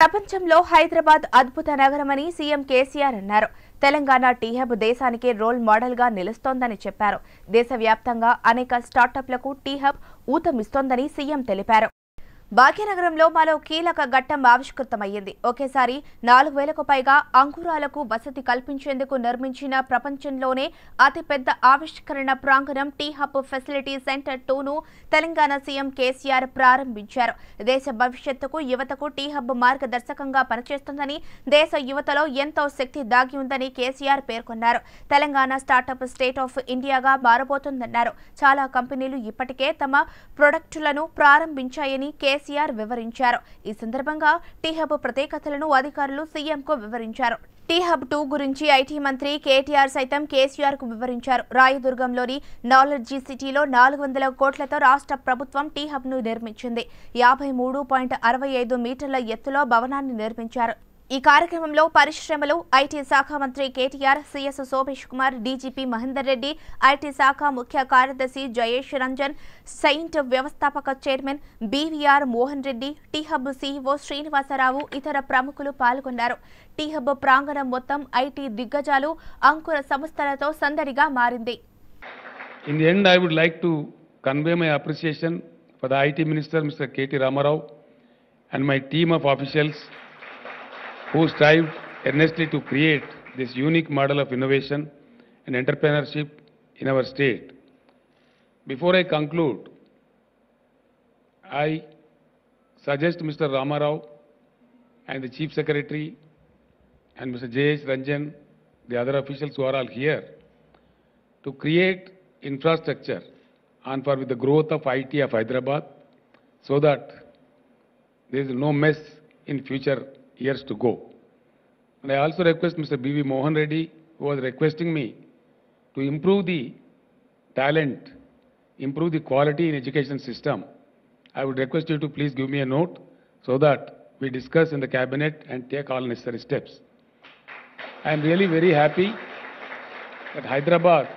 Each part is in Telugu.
ప్రపంచంలో హైదరాబాద్ అద్భుత నగరమని సీఎం కేసీఆర్ అన్నారు తెలంగాణ టీహబ్ దేశానికి రోల్ మోడల్గా నిలుస్తోందని చెప్పారు దేశవ్యాప్తంగా అనేక స్టార్టప్లకు టీహబ్ ఊతమిస్తోందని సీఎం తెలిపారు భాగ్యనగరంలో మరో కీలక ఘట్టం ఆవిష్కృతమయ్యింది ఒకేసారి నాలుగు వేలకు పైగా అంకురాలకు వసతి కల్పించేందుకు నిర్మించిన ప్రపంచంలోనే అతిపెద్ద ఆవిష్కరణ ప్రాంగణం టీ హబ్ ఫెసిలిటీ సెంటర్ టూను తెలంగాణ సీఎం కేసీఆర్ ప్రారంభించారు దేశ భవిష్యత్తుకు యువతకు టీ హబ్ మార్గదర్శకంగా పనిచేస్తుందని దేశ యువతలో ఎంతో శక్తి దాగి ఉందని కేసీఆర్ పేర్కొన్నారు తెలంగాణ స్టార్టప్ స్టేట్ ఆఫ్ ఇండియాగా మారబోతుందన్నారు చాలా కంపెనీలు ఇప్పటికే తమ ప్రొడక్టులను ప్రారంభించాయని కేసీఆర్ కేసీఆర్ వివరించారు ఈ సందర్భంగా టీహబ్ ప్రత్యేకతలను అధికారులు సీఎంకు వివరించారు టీ హబ్ టూ గురించి ఐటీ మంత్రి కేటీఆర్ సైతం కేసీఆర్ కు వివరించారు రాయదుర్గంలోని నాలెడ్జీ సిటీలో నాలుగు వందల కోట్లతో రాష్ట్ర ప్రభుత్వం టీ హబ్ ను నిర్మించింది యాభై మూడు పాయింట్ అరవై ఐదు మీటర్ల ఎత్తులో భవనాన్ని నిర్మించారు ఈ కార్యక్రమంలో పరిశ్రమలు ఐటీ శాఖ మంత్రి KTR CS Somesh Kumar DGP Mahender Reddy IT శాఖ ముఖ్య కార్యదర్శి జయేష్ రంజన్ సెయింట్ వ్యవస్థాపక chairman BVR Mohan Reddy T Hub hub CEO Srinivasa Rao ఇతర ప్రముఖులు పాల్గొన్నారు టీహబ్ హబ్ ప్రాంగణం మొత్తం ఐటీ దిగ్గజాలు అంకుర సంస్థలతో సందడిగా మారింది and my team of officials who strive earnestly to create this unique model of innovation and entrepreneurship in our state. Before I conclude, I suggest Mr. Ramarao and the Chief Secretary and Mr. J.H. Ranjan, the other officials who are all here, to create infrastructure on par with the growth of IT of Hyderabad so that there is no mess in future years to go. And I also request Mr. B.V. Mohan Reddy, who was requesting me to improve the talent, improve the quality in education system. I would request you to please give me a note so that we discuss in the cabinet and take all necessary steps. I am really very happy that Hyderabad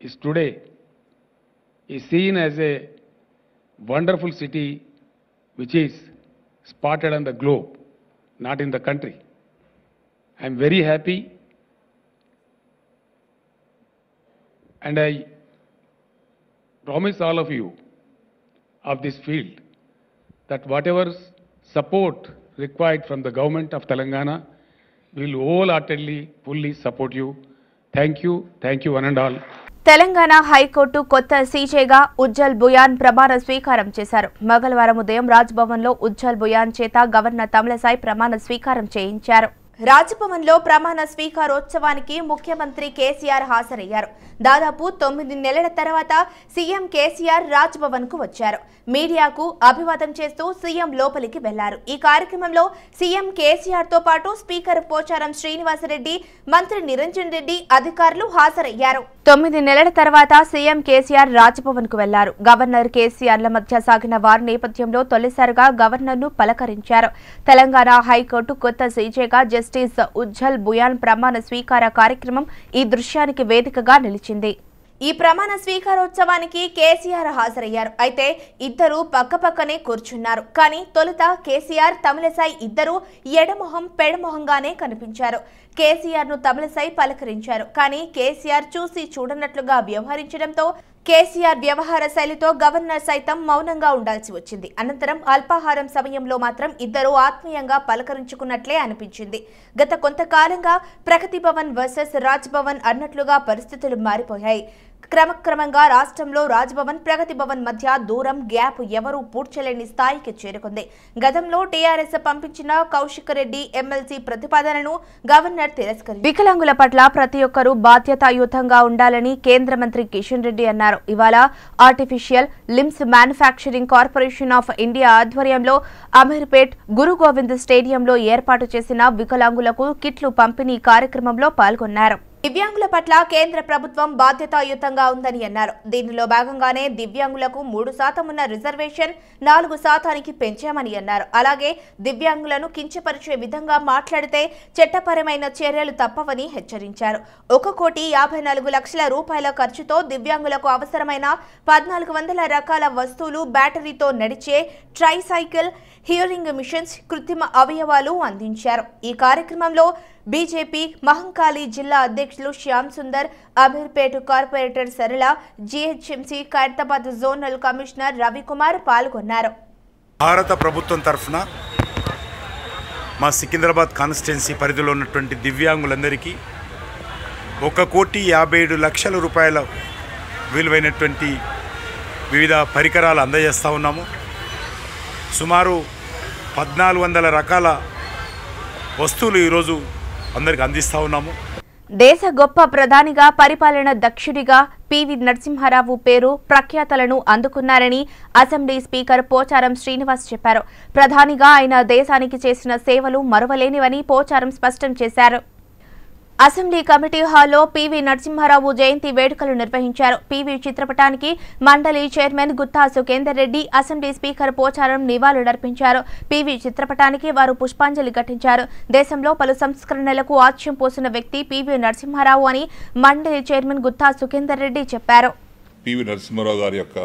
is today is seen as a wonderful city which is spotted on the globe, not in the country. I'm very happy and I promise all of you of this field that whatever support required from the government of Telangana, we will wholeheartedly, fully support you. Thank you. Thank you one and all. Telangana high court కొత్త సీజేగా ఉజ్జల్ బుయాన్ ప్రమాణ స్వీకారం చేశారు మంగళవారం ఉదయం రాజ్భవన్లో ఉజ్జల్ బుయాన్ చేత గవర్నర్ తమిళసాయి ప్రమాణ స్వీకారం చేయించారు రాజభవన్ లో ప్రమాణ స్వీకారోత్సవానికి ముఖ్యమంత్రి కేసీఆర్ హాజరయ్యారు దాదాపు తొమ్మిది నెలల తర్వాత సీఎం కేసీఆర్ రాజ్భవన్ కు వచ్చారు మీడియాకు అభివాదం చేస్తూ సీఎం లోపలికి వెళ్లారు ఈ కార్యక్రమంలో సీఎం కేసీఆర్ తో పాటు స్పీకర్ పోచారం శ్రీనివాసరెడ్డి మంత్రి నిరంజన్ రెడ్డి అధికారులు హాజరయ్యారు తొమ్మిది నెలల తర్వాత సీఎం కేసీఆర్ రాజ్భవన్ కు వెళ్లారు గవర్నర్ కేసీఆర్ల మధ్య సాగిన వారి నేపథ్యంలో తొలిసారిగా గవర్నర్ ను పలకరించారు తెలంగాణ హైకోర్టు కొత్త సీజేగా జస్టిస్ ఉజ్జల్ బుయాన్ ప్రమాణ స్వీకార కార్యక్రమం ఈ దృశ్యానికి వేదికగా నిలిచింది ఈ ప్రమాణ స్వీకారోత్సవానికి కేసీఆర్ హాజరయ్యారు అయితే ఇద్దరు పక్కపక్కనే కూర్చున్నారు కానీ తొలుత కేసీఆర్ తమిళసాయి ఇద్దరు ఎడమొహం పెడమొహంగానే కనిపించారు కేసీఆర్ ను తమిళసాయి పలకరించారు కానీ కేసీఆర్ చూసి చూడనట్లుగా వ్యవహరించడంతో కేసీఆర్ వ్యవహార శైలితో గవర్నర్ సైతం మౌనంగా ఉండాల్సి వచ్చింది అనంతరం అల్పాహారం సమయంలో మాత్రం ఇద్దరు ఆత్మీయంగా పలకరించుకున్నట్లే అనిపించింది గత కొంతకాలంగా ప్రగతి భవన్ వర్సెస్ రాజ్ భవన్ అన్నట్లుగా పరిస్థితులు మారిపోయాయి క్రమక్రమంగా రాష్ట్రంలో రాజ్భవన్ ప్రగతి భవన్ మధ్య దూరం గ్యాప్ ఎవరూ పూడ్చలేని స్థాయికి చేరుకుంది గతంలో టీఆర్ఎస్ పంపించిన కౌశిక్ రెడ్డి ఎమ్మెల్సీ ప్రతిపాదనను గవర్నర్ తిరస్కరించారు వికలాంగుల పట్ల ప్రతి ఒక్కరూ బాధ్యతాయుతంగా ఉండాలని కేంద్ర మంత్రి కిషన్ రెడ్డి అన్నారు ఇవాళ artificial limbs manufacturing corporation of India ఆధ్వర్యంలో అమీర్పేట్ గురు గోవింద్ స్టేడియంలో ఏర్పాటు చేసిన వికలాంగులకు కిట్లు పంపిణీ కార్యక్రమంలో పాల్గొన్నారు దివ్యాంగుల పట్ల కేంద్ర ప్రభుత్వం బాధ్యతాయుతంగా ఉందని అన్నారు దీనిలో భాగంగానే దివ్యాంగులకు మూడు శాతం ఉన్న రిజర్వేషన్ నాలుగు శాతానికి పెంచామని అన్నారు అలాగే దివ్యాంగులను కించపరిచే విధంగా మాట్లాడితే చట్టపరమైన చర్యలు తప్పవని హెచ్చరించారు ఒక కోటి యాభై నాలుగు లక్షల రూపాయల ఖర్చుతో దివ్యాంగులకు అవసరమైన పద్నాలుగు వందల రకాల వస్తువులు బ్యాటరీతో నడిచే ట్రైసైకిల్ హియరింగ్ మిషన్స్ కృత్రిమ అవయవాలు అందించారు ఈ కార్యక్రమంలో బీజేపీ మహంకాళి జిల్లా అధ్యక్షులు Shyam Sundar Ameerpet corporator Sarala GHMC Khairatabad zonal commissioner Ravikumar పాల్గొన్నారు భారత ప్రభుత్వం తరఫున మా సికింద్రాబాద్ కాన్స్టిట్యున్సీ పరిధిలో ఉన్నటువంటి దివ్యాంగులందరికీ ఒక కోటి యాభై ఏడు లక్షల రూపాయల విలువైనటువంటి వివిధ పరికరాలు అందజేస్తూ ఉన్నాము సుమారు పద్నాలుగు వందల రకాల వస్తువులు ఈరోజు అందరికి అందిస్తూ ఉన్నాము దేశ గొప్ప ప్రధానిగా పరిపాలన దక్షుడిగా పివి నరసింహారావు పేరు ప్రఖ్యాతలను అందుకున్నారని అసెంబ్లీ స్పీకర్ పోచారం శ్రీనివాస్ చెప్పారు ప్రధానిగా ఆయన దేశానికి చేసిన సేవలు మరువలేనివని పోచారం స్పష్టం చేశారు అసెంబ్లీ కమిటీ హాల్లో పివి నరసింహారావు జయంతి వేడుకలు నిర్వహించారు పివి చిత్రపటానికి మండలి chairman Gutha Sukhender Reddy assembly speaker Pocharam నివాళులర్పించారు పివి చిత్రపటానికి వారు పుష్పాంజలి ఘటించారు దేశంలో పలు సంస్కరణలకు ఆత్యం పోసిన వ్యక్తి పివి నరసింహారావు అని మండలి చైర్మన్ గుత్తా సుఖేందర్ రెడ్డి చెప్పారు పివి నరసింహారావు గారి యొక్క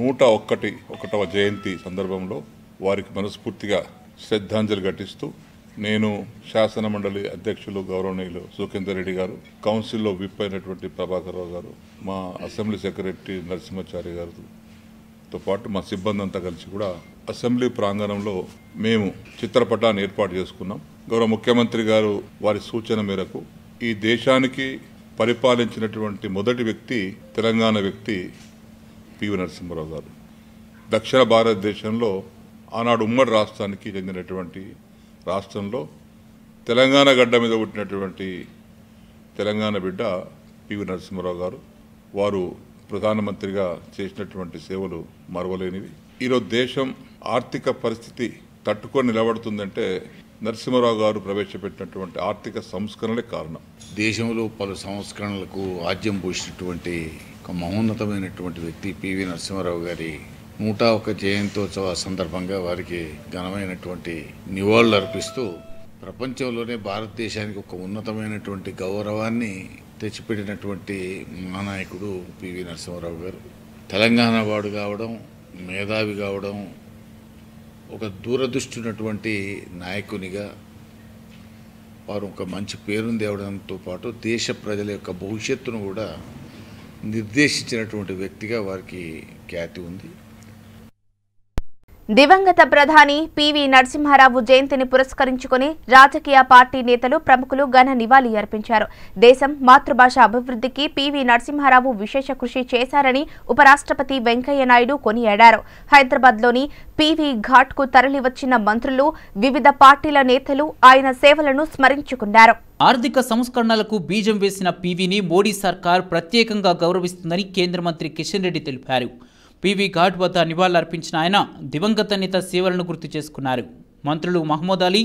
నూట ఒక్కటి ఒకటవ జయంతి సందర్భంలో వారికి మనస్ఫూర్తిగా శ్రద్ధాంజలి ఘటిస్తూ నేను శాసన మండలి అధ్యక్షులు గౌరవనీయులు సుఖేందర్ రెడ్డి గారు కౌన్సిల్లో విప్ అయినటువంటి ప్రభాకర్ రావు గారు మా అసెంబ్లీ సెక్రటరీ నరసింహాచార్య గారితో పాటు మా సిబ్బంది అంతా కలిసి కూడా అసెంబ్లీ ప్రాంగణంలో మేము చిత్రపటాన్ని ఏర్పాటు చేసుకున్నాం గౌరవ ముఖ్యమంత్రి గారు వారి సూచన మేరకు ఈ దేశానికి పరిపాలించినటువంటి మొదటి వ్యక్తి తెలంగాణ వ్యక్తి పివి నరసింహరావు గారు దక్షిణ భారతదేశంలో ఆనాడు ఉమ్మడి రాష్ట్రానికి చెందినటువంటి రాష్ట్రంలో తెలంగాణ గడ్డ మీద పుట్టినటువంటి తెలంగాణ బిడ్డ పివి నరసింహరావు గారు వారు ప్రధానమంత్రిగా చేసినటువంటి సేవలు మరవలేనివి ఈరోజు దేశం ఆర్థిక పరిస్థితి తట్టుకొని నిలబడుతుందంటే నరసింహరావు గారు ప్రవేశపెట్టినటువంటి ఆర్థిక సంస్కరణలే కారణం దేశంలో పలు సంస్కరణలకు ఆద్యం పోసినటువంటి ఒక మహోన్నతమైనటువంటి వ్యక్తి పివి నరసింహారావు గారి నూట ఒక జయంతోత్సవ సందర్భంగా వారికి ఘనమైనటువంటి నివాళులు అర్పిస్తూ ప్రపంచంలోనే భారతదేశానికి ఒక ఉన్నతమైనటువంటి గౌరవాన్ని తెచ్చిపెట్టినటువంటి మహానాయకుడు పివి నరసింహారావు గారు తెలంగాణ వాడు కావడం మేధావి కావడం ఒక దూరదృష్టినటువంటి నాయకునిగా వారు ఒక మంచి పేరుని తేవడంతో పాటు దేశ ప్రజల యొక్క భవిష్యత్తును కూడా నిర్దేశించినటువంటి వ్యక్తిగా వారికి ఖ్యాతి ఉంది దివంగత ప్రధాని పివి నరసింహారావు జయంతిని పురస్కరించుకుని రాజకీయ పార్టీ నేతలు ప్రముఖులు ఘన నివాళి అర్పించారు దేశం మాతృభాష అభివృద్ధికి పివి నరసింహారావు విశేష కృషి చేశారని ఉపరాష్ట్రపతి వెంకయ్య నాయుడు కొనియాడారు హైదరాబాద్లోని పివి ఘాట్కు తరలివచ్చిన మంత్రులు వివిధ పార్టీల నేతలు ఆయన సేవలను స్మరించుకున్నారు ఆర్థిక సంస్కరణలకు బీజం వేసిన పీవీని మోడీ సర్కార్ ప్రత్యేకంగా గౌరవిస్తుందని కేంద్ర మంత్రి కిషన్ రెడ్డి తెలిపారు పివి ఘాట్ వద్ద నివాళులర్పించిన ఆయన దివంగత నేత సేవలను గుర్తు చేసుకున్నారు మంత్రులు మహమ్మద్ అలీ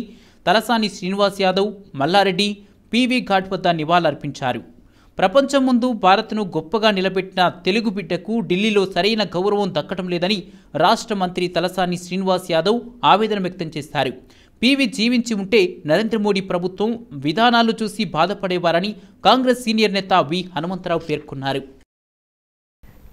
తలసాని శ్రీనివాస్ యాదవ్ మల్లారెడ్డి పివి ఘాట్ వద్ద నివాళులర్పించారు ప్రపంచం ముందు భారత్ను గొప్పగా నిలబెట్టిన తెలుగు బిడ్డకు ఢిల్లీలో సరైన గౌరవం దక్కటం లేదని రాష్ట్ర మంత్రి తలసాని శ్రీనివాస్ యాదవ్ ఆవేదన వ్యక్తం చేశారు పీవీ జీవించి ఉంటే నరేంద్ర మోడీ ప్రభుత్వం విధానాలు చూసి బాధపడేవారని కాంగ్రెస్ సీనియర్ నేత వి హనుమంతరావు పేర్కొన్నారు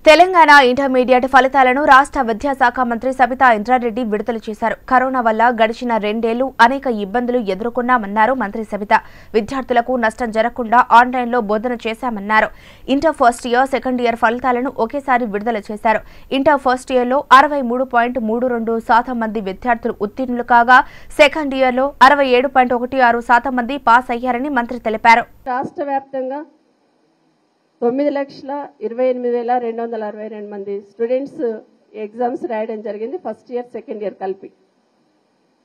తెలంగాణ ఇంటర్మీడియట్ ఫలితాలను రాష్ట్ర విద్యాశాఖ మంత్రి సబితా ఇంద్రారెడ్డి విడుదల చేశారు కరోనా వల్ల గడిచిన రెండేళ్లు అనేక ఇబ్బందులు ఎదుర్కొన్నామన్నారు మంత్రి సబిత విద్యార్థులకు నష్టం జరగకుండా ఆన్లైన్లో బోధన చేశామన్నారు inter first year second year ఫలితాలను ఒకేసారి విడుదల చేశారు ఇంటర్ ఫస్ట్ ఇయర్లో అరవై మూడు పాయింట్ మూడు రెండు శాతం మంది విద్యార్థులు ఉత్తీర్ణులు కాగా సెకండ్ ఇయర్లో అరవై ఏడు పాయింట్ ఒకటి ఆరు శాతం మంది పాస్ అయ్యారని మంత్రి తెలిపారు రాష్ట్ర వ్యాప్తంగా తొమ్మిది లక్షల ఇరవై ఎనిమిది వేల రెండు వందల అరవై రెండు మంది స్టూడెంట్స్ ఎగ్జామ్స్ రాయడం జరిగింది ఫస్ట్ ఇయర్ సెకండ్ ఇయర్ కలిపి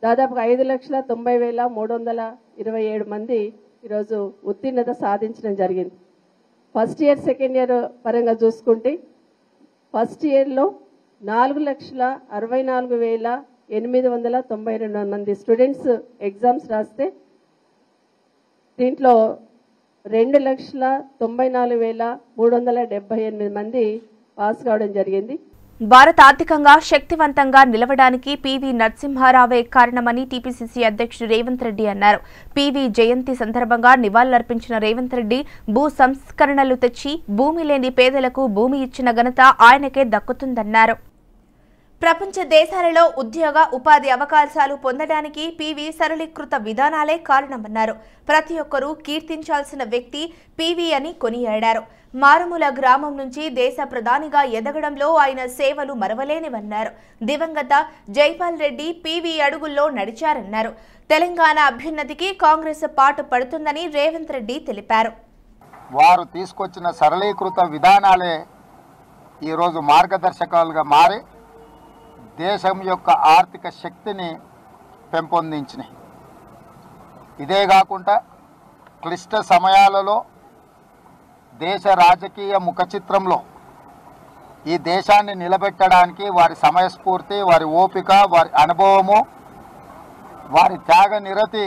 దాదాపు ఐదు లక్షల తొంభై వేల మూడు వందల ఇరవై ఏడు మంది ఈరోజు ఉత్తీర్ణత సాధించడం జరిగింది ఫస్ట్ ఇయర్ సెకండ్ ఇయర్ పరంగా చూసుకుంటే ఫస్ట్ ఇయర్లో నాలుగు లక్షల అరవై నాలుగు వేల ఎనిమిది వందల తొంభై రెండు మంది స్టూడెంట్స్ ఎగ్జామ్స్ రాస్తే దీంట్లో రెండు లక్షల తొంభై నాలుగు వేల మూడు వందల డెబ్బై ఎనిమిది మంది పాస్ కావడం జరిగింది భారత ఆర్థికంగా శక్తివంతంగా నిలవడానికి పీవీ నరసింహారావే కారణమని టీపీసీసీ అధ్యక్షుడు రేవంత్ రెడ్డి అన్నారు పివి జయంతి సందర్భంగా నివాళులర్పించిన రేవంత్ రెడ్డి భూ సంస్కరణలు తెచ్చి భూమి లేని పేదలకు భూమి ఇచ్చిన ఘనత ఆయనకే దక్కుతుందన్నారు ప్రపంచ దేశాలలో ఉద్యోగ ఉపాధి అవకాశాలు పొందడానికి పీవీ సరళీకృత విధానాలే కారణమన్నారు ప్రతి ఒక్కరూ కీర్తించాల్సిన వ్యక్తి పీవీ అని కొనియాడారు మారుమూల గ్రామం నుంచి దేశ ప్రధానిగా ఎదగడంలో ఆయన సేవలు మరవలేనివన్నారు దివంగత జైపాల్ రెడ్డి పీవీ అడుగుల్లో నడిచారన్నారు తెలంగాణ అభ్యున్నతికి కాంగ్రెస్ పాటు పడుతుందని రేవంత్ రెడ్డి తెలిపారు వారు తీసుకొచ్చిన సరళీకృత విధానాలే ఈరోజు మార్గదర్శకాలుగా మారి దేశం యొక్క ఆర్థిక శక్తిని పెంపొందించినాయి ఇదే కాకుండా క్లిష్ట సమయాలలో దేశ రాజకీయ ముఖచిత్రంలో ఈ దేశాన్ని నిలబెట్టడానికి వారి సమయస్ఫూర్తి వారి ఓపిక వారి అనుభవము వారి త్యాగ నిరతి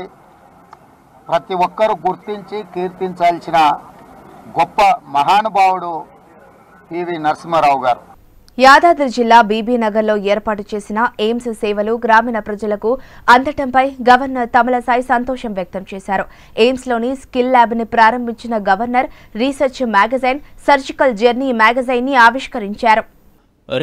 ప్రతి ఒక్కరూ గుర్తించి కీర్తించాల్సిన గొప్ప మహానుభావుడు పివి నరసింహారావు గారు యాదాద్రి జిల్లా బీబీనగర్లో ఏర్పాటు చేసిన ఎయిమ్స్ సేవలు గ్రామీణ ప్రజలకు అందటంపై గవర్నర్ తమలసాయి సంతోషం వ్యక్తం చేశారు ఎయిమ్స్లోని స్కిల్ ల్యాబ్ని ప్రారంభించిన governor research magazine surgical journey మ్యాగజైన్ని ఆవిష్కరించారు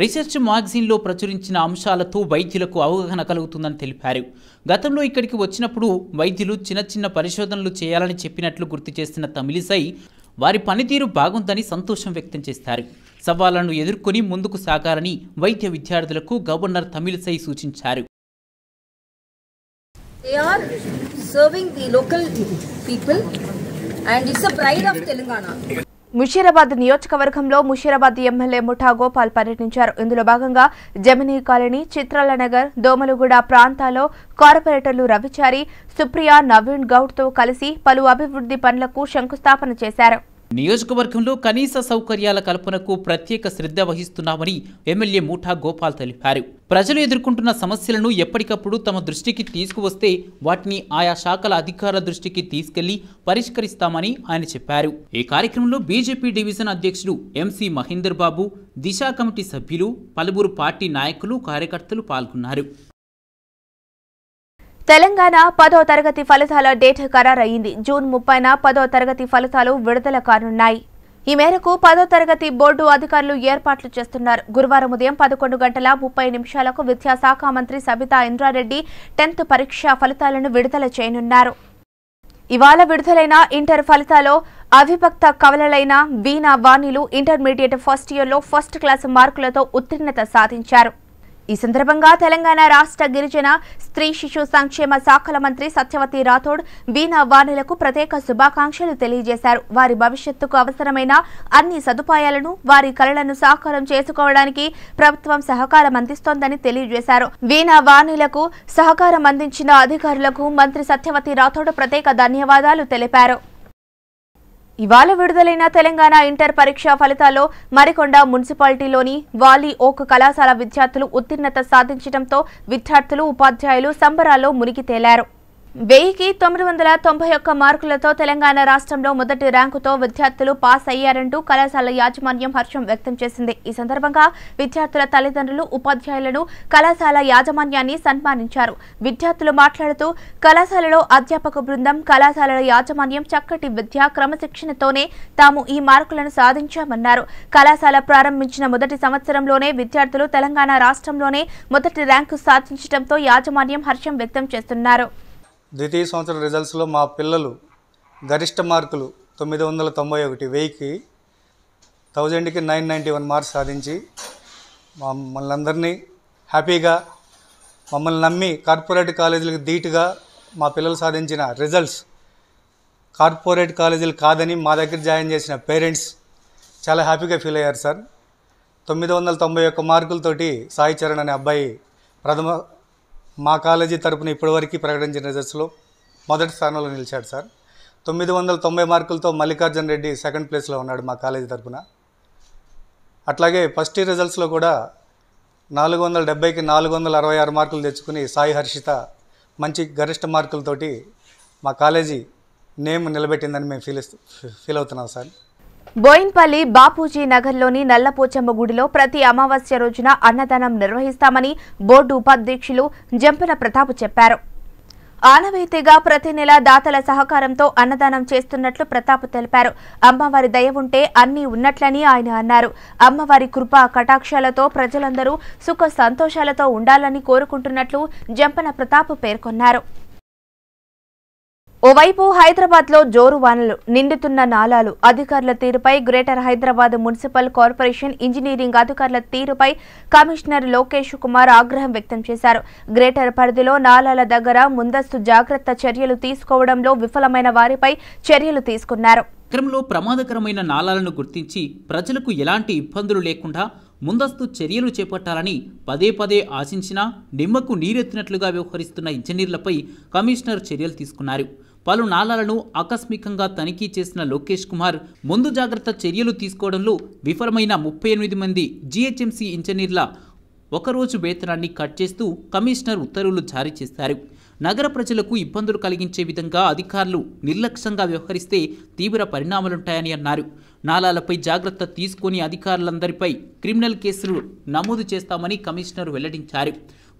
రీసెర్చ్ మ్యాగజైన్లో ప్రచురించిన అంశాలతో వైద్యులకు అవగాహన కలుగుతుందని తెలిపారు గతంలో ఇక్కడికి వచ్చినప్పుడు వైద్యులు చిన్న చిన్న పరిశోధనలు చేయాలని చెప్పినట్లు గుర్తు చేసిన తమిళిసై వారి పనితీరు బాగుందని సంతోషం వ్యక్తం చేస్తారు సవాళ్లను ఎదుర్కొని ముందుకు సాగాలని వైద్య విద్యార్థులకు గవర్నర్ తమిళసై సూచించారు ముషీరాబాద్ నియోజకవర్గంలో ముషీరాబాద్ ఎమ్మెల్యే ముఠా గోపాల్ పర్యటించారు ఇందులో భాగంగా జమినీ కాలనీ చిత్రాల నగర్ దోమలుగూడ ప్రాంతాల్లో కార్పొరేటర్లు రవిచారి సుప్రియ నవీన్ గౌడ్తో కలిసి పలు అభివృద్ధి పనులకు శంకుస్థాపన చేశారు నియోజకవర్గంలో కనీస సౌకర్యాల కల్పనకు ప్రత్యేక శ్రద్ధ వహిస్తున్నామని ఎమ్మెల్యే మూఠా గోపాల్ తెలిపారు ప్రజలు ఎదుర్కొంటున్న సమస్యలను ఎప్పటికప్పుడు తమ దృష్టికి తీసుకువస్తే వాటిని ఆయా శాఖల అధికారుల దృష్టికి తీసుకెళ్లి పరిష్కరిస్తామని ఆయన చెప్పారు ఈ కార్యక్రమంలో బీజేపీ డివిజన్ అధ్యక్షుడు ఎంసీ మహేందర్ బాబు దిశా కమిటీ సభ్యులు పలువురు పార్టీ నాయకులు కార్యకర్తలు పాల్గొన్నారు తెలంగాణ పదో తరగతి ఫలితాల డేట్ ఖరారయ్యింది జూన్ ముప్పైన పదో తరగతి ఫలితాలు విడుదల కానున్నాయి ఈ మేరకు పదో తరగతి బోర్డు అధికారులు ఏర్పాట్లు చేస్తున్నారు గురువారం ఉదయం పదకొండు గంటల ముప్పై నిమిషాలకు విద్యాశాఖ మంత్రి సబితా ఇంద్రారెడ్డి టెన్త్ పరీక్ష ఫలితాలను విడుదల చేయనున్నారు ఇవాళ విడుదలైన ఇంటర్ ఫలితాల్లో అవిభక్త కవలలైన వీణా వాణిలు ఇంటర్మీడియట్ ఫస్ట్ ఇయర్లో ఫస్ట్ క్లాస్ మార్కులతో ఉత్తీర్ణత సాధించారు ఈ సందర్భంగా తెలంగాణ రాష్ట్ర గిరిజన స్త్రీ శిశు సంక్షేమ శాఖల మంత్రి సత్యవతి రాథోడ్ వీణా వాణిలకు ప్రత్యేక శుభాకాంక్షలు తెలియజేశారు వారి భవిష్యత్తుకు అవసరమైన అన్ని సదుపాయాలను వారి కళలను సాకారం చేసుకోవడానికి ప్రభుత్వం సహకారం అందిస్తోందని తెలియజేశారు వీణా వాణిలకు సహకారం అందించిన అధికారులకు మంత్రి సత్యవతి రాథోడ్ ప్రత్యేక ధన్యవాదాలు తెలిపారు ఇవాళ విడుదలైన తెలంగాణ ఇంటర్ పరీక్షా ఫలితాల్లో మరికొండ మున్సిపాలిటీలోని వాలి ఓక్ కళాశాల విద్యార్థులు ఉత్తీర్ణత సాధించడంతో విద్యార్థులు ఉపాధ్యాయులు సంబరాల్లో మునిగి తేలారు వెయ్యికి తొమ్మిది వందల తొంభై ఒక్క మార్కులతో తెలంగాణ రాష్ట్రంలో మొదటి ర్యాంకుతో విద్యార్థులు పాస్ అయ్యారంటూ కళాశాల యాజమాన్యం హర్షం వ్యక్తం చేసింది ఈ సందర్భంగా విద్యార్థుల తల్లిదండ్రులు ఉపాధ్యాయులను కళాశాల యాజమాన్యాన్ని సన్మానించారు విద్యార్థులు మాట్లాడుతూ కళాశాలలో అధ్యాపక బృందం కళాశాలల యాజమాన్యం చక్కటి విద్య క్రమశిక్షణతోనే తాము ఈ మార్కులను సాధించామన్నారు కళాశాల ప్రారంభించిన మొదటి సంవత్సరంలోనే విద్యార్థులు తెలంగాణ రాష్ట్రంలోనే మొదటి ర్యాంకు సాధించడంతో యాజమాన్యం హర్షం వ్యక్తం చేస్తున్నారు ద్వితీయ సంవత్సర రిజల్ట్స్లో మా పిల్లలు గరిష్ట మార్కులు తొమ్మిది వందల తొంభై ఒకటి వెయ్యికి థౌజండ్కి నైన్ నైంటీ వన్ మార్క్స్ సాధించి మమ్మల్ని అందరినీ హ్యాపీగా మమ్మల్ని నమ్మి కార్పొరేట్ కాలేజీలకు ధీటుగా మా పిల్లలు సాధించిన రిజల్ట్స్ కార్పొరేట్ కాలేజీలు కాదని మా దగ్గర జాయిన్ చేసిన పేరెంట్స్ చాలా హ్యాపీగా ఫీల్ అయ్యారు సార్ తొమ్మిది వందల తొంభై ఒక్క మార్కులతోటి సాయి చరణ్ అనే అబ్బాయి ప్రథమ మా కాలేజీ తరపున ఇప్పటివరకు ప్రకటించిన రిజల్ట్స్లో మొదటి స్థానంలో నిలిచాడు సార్ తొమ్మిది వందల తొంభై మార్కులతో మల్లికార్జున రెడ్డి సెకండ్ ప్లేస్లో ఉన్నాడు మా కాలేజీ తరపున అట్లాగే ఫస్ట్ ఇయర్ రిజల్ట్స్లో కూడా నాలుగు వందల డెబ్బైకి నాలుగు వందల అరవై ఆరు మార్కులు తెచ్చుకుని సాయి హర్షిత మంచి గరిష్ట మార్కులతోటి మా కాలేజీ నేమ్ నిలబెట్టిందని మేము ఫీల్ ఫీల్ అవుతున్నాం సార్ బోయిన్పల్లి బాపూజీ నగర్లోని నల్లపోచమ్మ గుడిలో ప్రతి అమావాస్య రోజున అన్నదానం నిర్వహిస్తామని బోర్డు ఉపాధ్యక్షులు జంపన ప్రతాప్ చెప్పారు ఆనవాయితీగా ప్రతి నెల దాతల సహకారంతో అన్నదానం చేస్తున్నట్లు ప్రతాప్ తెలిపారు అమ్మవారి దయ ఉంటే అన్నీ ఉన్నట్లని ఆయన అన్నారు అమ్మవారి కృప కటాక్షాలతో ప్రజలందరూ సుఖ సంతోషాలతో ఉండాలని కోరుకుంటున్నట్లు జంపన ప్రతాప్ పేర్కొన్నారు ఓవైపు హైదరాబాద్ లో జోరు వానలు నిండుతున్న నాలాలు అధికారుల తీరుపై greater Hyderabad municipal corporation engineering అధికారుల తీరుపై కమిషనర్ లోకేష్ కుమార్ ఆగ్రహం వ్యక్తం చేశారు గ్రేటర్ పరిధిలో నాలాల దగ్గర ముందస్తు జాగ్రత్త చర్యలు తీసుకోవడంలో విఫలమైన వారిపై చర్యలు తీసుకున్నారు క్రమంలో ప్రమాదకరమైన నాలాలను గుర్తించి ప్రజలకు ఎలాంటి ఇబ్బందులు లేకుండా ముందస్తు చర్యలు చేపట్టాలని పదే పదే ఆశించినా నిమ్మకు నీరెత్తినట్లుగా వ్యవహరిస్తున్న ఇంజనీర్లపై కమిషనర్ చర్యలు తీసుకున్నారు పలు నాళాలను ఆకస్మికంగా తనిఖీ చేసిన లోకేష్ కుమార్ ముందు జాగ్రత్త చర్యలు తీసుకోవడంలో విఫలమైన ముప్పై ఎనిమిది మంది జీహెచ్ఎంసీ ఇంజనీర్ల ఒకరోజు వేతనాన్ని కట్ చేస్తూ కమిషనర్ ఉత్తర్వులు జారీ చేశారు నగర ప్రజలకు ఇబ్బందులు కలిగించే విధంగా అధికారులు నిర్లక్ష్యంగా వ్యవహరిస్తే తీవ్ర పరిణామాలుంటాయని అన్నారు నాలాలపై జాగ్రత్త తీసుకుని అధికారులందరిపై క్రిమినల్ కేసులు నమోదు చేస్తామని కమిషనర్ వెల్లడించారు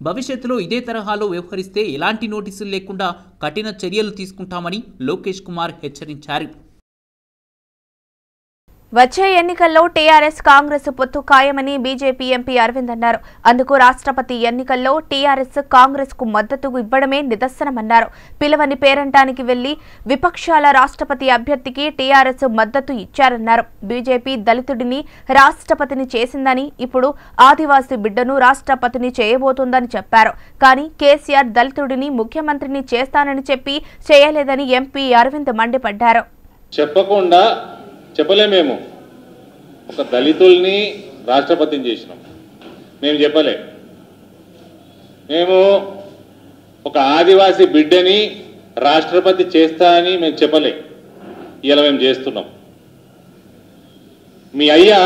భవిష్యత్తులో ఇదే తరహాలో వ్యవహరిస్తే ఎలాంటి నోటీసులు లేకుండా కఠిన చర్యలు తీసుకుంటామని లోకేష్ కుమార్ హెచ్చరించారు వచ్చే ఎన్నికల్లో టీఆర్ఎస్ కాంగ్రెస్ పొత్తు ఖాయమని బీజేపీ ఎంపీ అరవింద్ అన్నారు అందుకు రాష్ట్రపతి ఎన్నికల్లో టీఆర్ఎస్ కాంగ్రెస్ కు మద్దతు ఇవ్వడమే నిదర్శనమన్నారు పిలవని పేరంటానికి వెళ్లి విపక్షాల రాష్ట్రపతి అభ్యర్థికి టీఆర్ఎస్ మద్దతు ఇచ్చారన్నారు బీజేపీ దళితుడిని రాష్ట్రపతిని చేసిందని ఇప్పుడు ఆదివాసీ బిడ్డను రాష్ట్రపతిని చేయబోతోందని చెప్పారు కానీ కేసీఆర్ దళితుడిని ముఖ్యమంత్రిని చేస్తానని చెప్పి చేయలేదని ఎంపీ అరవింద్ మండిపడ్డారు చెప్పకుండా చెప్పలేమేము ఒక దళితుల్ని రాష్ట్రపతిని చేసినాం మేము చెప్పలే మేము ఒక ఆదివాసీ బిడ్డని రాష్ట్రపతి చేస్తా అని మేము చెప్పలే ఇలా మేము చేస్తున్నాం మీ అయ్యా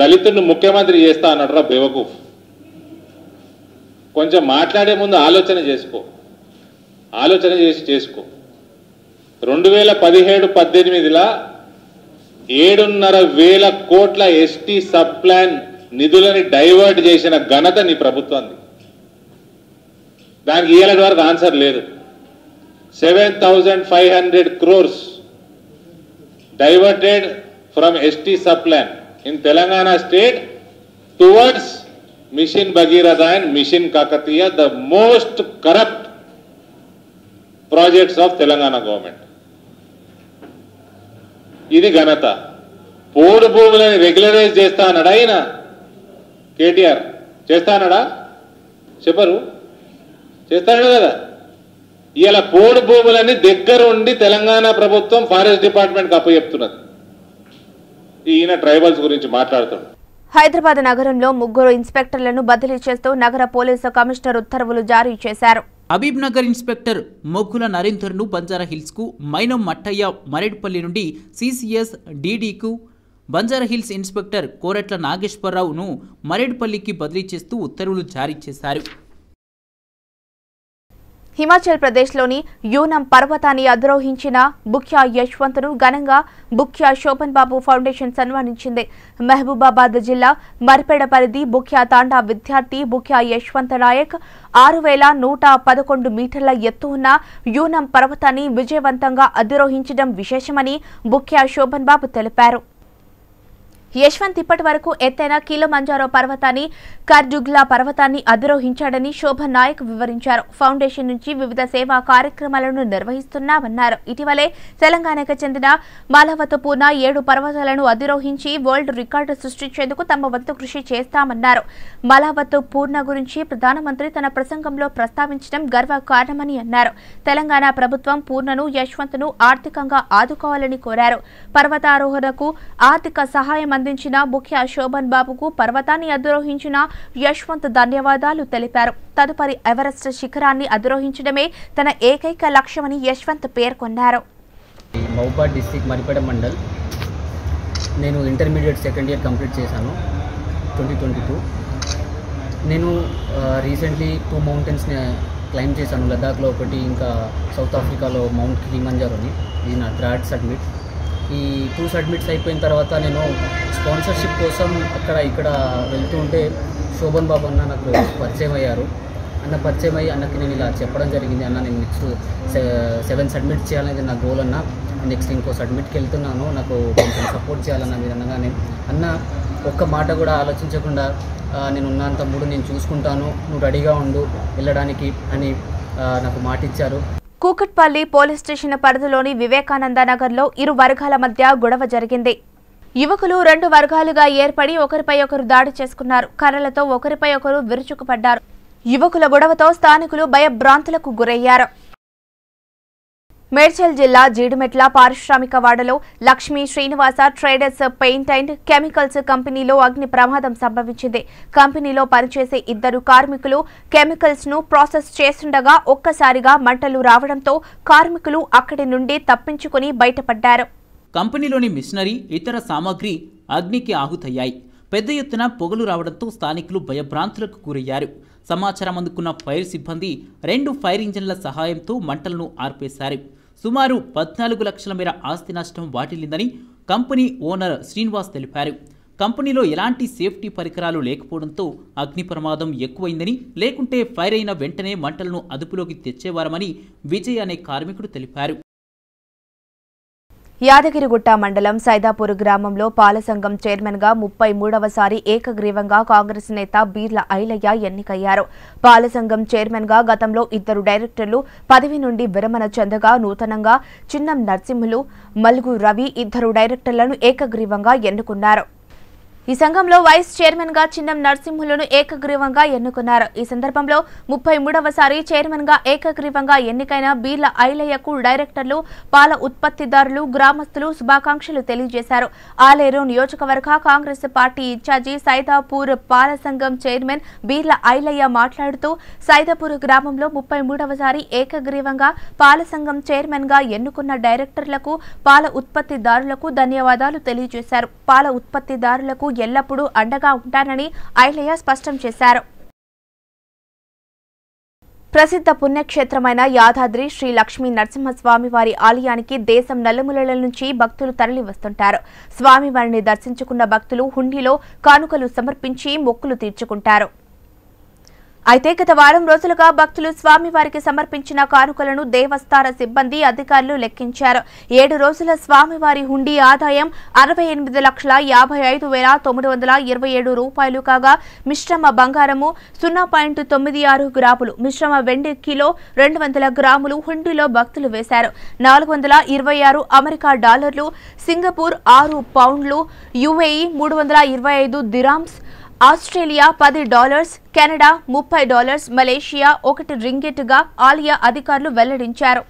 దళితుడిని ముఖ్యమంత్రి చేస్తా రా బేవకూఫ్ కొంచెం మాట్లాడే ముందు ఆలోచన చేసుకో ఆలోచన చేసి చేసుకో రెండు వేల పదిహేడు పద్దెనిమిదిలా ఏడున్నర వేల కోట్ల ఎస్టీ సబ్ ప్లాన్ నిధులని డైవర్ట్ చేసిన ఘనత నీ ప్రభుత్వాన్ని దానికి ఏళ్ళ వరకు ఆన్సర్ లేదు seven thousand five hundred crores diverted from ST sub plan in Telangana state towards mission Bhagiratha and mission Kakatiya the most corrupt projects of Telangana government ఇది ఘనత పోడు భూములని రెగ్యులరైజ్ చేస్తానడా ఆయన కేటీఆర్ చేస్తానడా చెప్పరు చేస్తాడు కదా ఇలా పోడు భూములని దగ్గరుండి తెలంగాణ ప్రభుత్వం ఫారెస్ట్ డిపార్ట్మెంట్కి చెప్తున్నది ఈయన ట్రైబల్స్ గురించి మాట్లాడుతాడు హైదరాబాద్ నగరంలో ముగ్గురు ఇన్స్పెక్టర్లను బదిలీ చేస్తూ నగర పోలీసు కమిషనర్ ఉత్తర్వులు జారీ చేశారు అబీబ్ నగర్ ఇన్స్పెక్టర్ మొగ్గుల నరేందర్ను బంజారా హిల్స్కు మైనం మట్టయ్య మరేడ్పల్లి నుండి సిసిఎస్ డీడీకు బంజారాహిల్స్ ఇన్స్పెక్టర్ కోరట్ల నాగేశ్వరరావును మరేడ్పల్లికి బదిలీ చేస్తూ ఉత్తర్వులు జారీ చేశారు హిమాచల్ ప్రదేశ్లోని యూనం పర్వతాన్ని అధిరోహించిన బుఖ్యా యశ్వంత్ను ఘనంగా బుఖ్యా శోభన్ బాబు ఫౌండేషన్ సన్మానించింది మహబూబాబాద్ జిల్లా మర్పేడ పరిధి బుఖ్యా తాండా విద్యార్థి బుఖ్యా యశ్వంత్ నాయక్ ఆరు వేల నూట పదకొండు మీటర్ల ఎత్తు ఉన్న యూనం పర్వతాన్ని విజయవంతంగా అధిరోహించడం విశేషమని బుఖ్యా శోభన్ బాబు తెలిపారు యశ్వంత్ ఇప్పటి వరకు ఎత్తైన మంజారో పర్వతాన్ని కర్జుగ్లా పర్వతాన్ని అధిరోహించాడని శోభ నాయక్ వివరించారు ఫౌండేషన్ నుంచి వివిధ సేవా కార్యక్రమాలను నిర్వహిస్తున్నామన్నారు ఇటీవలే తెలంగాణకు చెందిన మాలవతపూర్ణ ఏడు పర్వతాలను అధిరోహించి వరల్డ్ రికార్డు సృష్టించేందుకు తమ వంతు కృషి చేస్తామన్నారు మలావత్తు పూర్ణ గురించి ప్రధానమంత్రి తన ప్రసంగంలో ప్రస్తావించడం గర్వ కారణమని అన్నారు తెలంగాణ ప్రభుత్వం పూర్ణను యశ్వంత్ను ఆర్థికంగా ఆదుకోవాలని కోరారు పర్వతారోహణకు ఆర్థిక సహాయం అందించిన ముఖ్య శోభన్ బాబుకు పర్వతాన్ని అధిరోహించిన యశ్వంత్ ధన్యవాదాలు తెలిపారు తదుపరి ఎవరెస్ట్ శిఖరాన్ని అధిరోహించడమే తన ఏకైక లక్ష్యమని యశ్వంత్ పేర్కొన్నారు మండల్ నేను ఇంటర్మీడియట్ సెకండ్ ఇయర్ కంప్లీట్ చేశాను ట్వంటీ ట్వంటీ టూ నేను రీసెంట్లీ టూ మౌంటైన్స్ని క్లైమ్ చేశాను లద్దాఖ్లో ఒకటి ఇంకా సౌత్ ఆఫ్రికాలో మౌంట్ కిలిమంజారోని ఇది నా థర్డ్ సబ్మిట్ ఈ టూ సబ్మిట్స్ అయిపోయిన తర్వాత నేను స్పాన్సర్షిప్ కోసం అక్కడ ఇక్కడ వెళ్తూ ఉంటే శోభన్ బాబు అన్న నాకు పరిచయం అయ్యారు అన్న పరిచయం అయ్యి అన్నకి నేను ఇలా చెప్పడం జరిగింది అన్న నేను నెక్స్ట్ సెవెన్ సబ్మిట్ చేయాలనేది నా గోల్ అన్న నెక్స్ట్ ఇంకో సబ్మిట్కి వెళ్తున్నాను నాకు కొంచెం సపోర్ట్ చేయాలన్న మీరు అనగానే అన్న ఒక్క మాట కూడా ఆలోచించకుండా నేను ఉన్నంత ముడు నేను చూసుకుంటాను నువ్వు రెడీగా ఉండు వెళ్ళడానికి అని నాకు మాట ఇచ్చారు కూకట్పల్లి పోలీస్ స్టేషన్ పరిధిలోని వివేకానంద నగర్లో ఇరు వర్గాల మధ్య గొడవ జరిగింది యువకులు రెండు వర్గాలుగా ఏర్పడి ఒకరిపై ఒకరు దాడి చేసుకున్నారు కర్రలతో ఒకరిపై ఒకరు విరుచుకుపడ్డారు యువకుల గొడవతో స్థానికులు భయభ్రాంతులకు గురయ్యారు మేడ్చల్ జిల్లా జీడిమెట్ల పారిశ్రామిక వాడలో Lakshmi Srinivasa traders paint and chemicals కంపెనీలో అగ్ని ప్రమాదం సంభవించింది కంపెనీలో పనిచేసే ఇద్దరు కార్మికులు కెమికల్స్ ను ప్రాసెస్ చేస్తుండగా ఒక్కసారిగా మంటలు రావడంతో కార్మికులు అక్కడి నుండి తప్పించుకుని బయటపడ్డారు కంపెనీలోని మిషనరీ ఇతర సామాగ్రి అగ్నికి ఆహుతయ్యాయి పెద్ద ఎత్తున పొగలు రావడంతో స్థానికులు భయభ్రాంతులకు గురయ్యారు సమాచారం అందుకున్న ఫైర్ సిబ్బంది రెండు ఫైర్ ఇంజన్ల సహాయంతో మంటలను ఆర్పేశారు సుమారు పద్నాలుగు లక్షల మేర ఆస్తి నష్టం వాటిల్లిందని కంపెనీ ఓనర్ శ్రీనివాస్ తెలిపారు కంపెనీలో ఎలాంటి సేఫ్టీ పరికరాలు లేకపోవడంతో అగ్ని ప్రమాదం ఎక్కువైందని లేకుంటే ఫైర్ అయిన వెంటనే మంటలను అదుపులోకి తెచ్చేవారమని విజయ్ అనే కార్మికుడు తెలిపారు యాదగిరిగుట్ట మండలం సైదాపూర్ గ్రామంలో పాలసంఘం చైర్మన్గా ముప్పై మూడవసారి ఏకగ్రీవంగా కాంగ్రెస్ నేత బీర్ల ఐలయ్య ఎన్నికయ్యారు పాలసంఘం గా గతంలో ఇద్దరు డైరెక్టర్లు పదవి నుండి విరమణ చెందగా నూతనంగా చిన్నం నర్సింహులు మల్గు రవి ఇద్దరు డైరెక్టర్లను ఏకగ్రీవంగా ఎన్నుకున్నారు ఈ సంఘంలో వైస్ చైర్మన్ గా చిన్నం నరసింహులను ఏకగ్రీవంగా ఎన్నుకున్నారు ఈ సందర్భంలో ముప్పై మూడవసారి చైర్మన్ గా ఏకగ్రీవంగా ఎన్నికైన బీర్ల ఐలయ్యకు డైరెక్టర్లు పాల ఉత్పత్తిదారులు గ్రామస్తులు శుభాకాంక్షలు తెలియజేశారు ఆలేరు నియోజకవర్గ కాంగ్రెస్ పార్టీ ఇన్ఛార్జి సైదాపూర్ పాల సంఘం చైర్మన్ బీర్ల ఐలయ్య మాట్లాడుతూ సైదాపూర్ గ్రామంలో ముప్పై మూడవసారి ఏకగ్రీవంగా పాల సంఘం చైర్మన్ గా ఎన్నుకున్న డైరెక్టర్లకు పాల ఉత్పత్తిదారులకు ధన్యవాదాలు తెలియజేశారు పాల ఉత్పత్తిదారులకు ఎల్లప్పుడూ అండగా ఉంటానని ఐలయ్య స్పష్టం చేశారు ప్రసిద్ధ పుణ్యక్షేత్రమైన యాదాద్రి శ్రీ లక్ష్మీ వారి ఆలయానికి దేశం నల్లముల నుంచి భక్తులు తరలివస్తుంటారు స్వామివారిని దర్శించుకున్న భక్తులు హుండీలో కానుకలు సమర్పించి మొక్కులు తీర్చుకుంటారు అయితే గత వారం రోజులుగా భక్తులు స్వామివారికి సమర్పించిన కానుకలను దేవస్థాన సిబ్బంది అధికారులు లెక్కించారు ఏడు రోజుల స్వామివారి హుండీ ఆదాయం అరవై ఎనిమిది లక్షల యాభై ఐదు వేల తొమ్మిది వందల ఇరవై ఏడు రూపాయలు కాగా మిశ్రమ బంగారము సున్నా పాయింట్ తొమ్మిది ఆరు గ్రాములు మిశ్రమ వెండి కిలో రెండు వందల గ్రాములు హుండీలో భక్తులు వేశారు నాలుగు వందల ఇరవై ఆరు అమెరికా డాలర్లు సింగపూర్ ఆరు పౌండ్లు యుఏఈ మూడు వందల ఇరవై ఐదు దిరామ్స్ ఆస్ట్రేలియా పది డాలర్స్ కెనడా ముప్పై డాలర్స్ మలేషియా ఒకటి రింగిట్గా ఆలియా అధికారులు వెల్లడించారు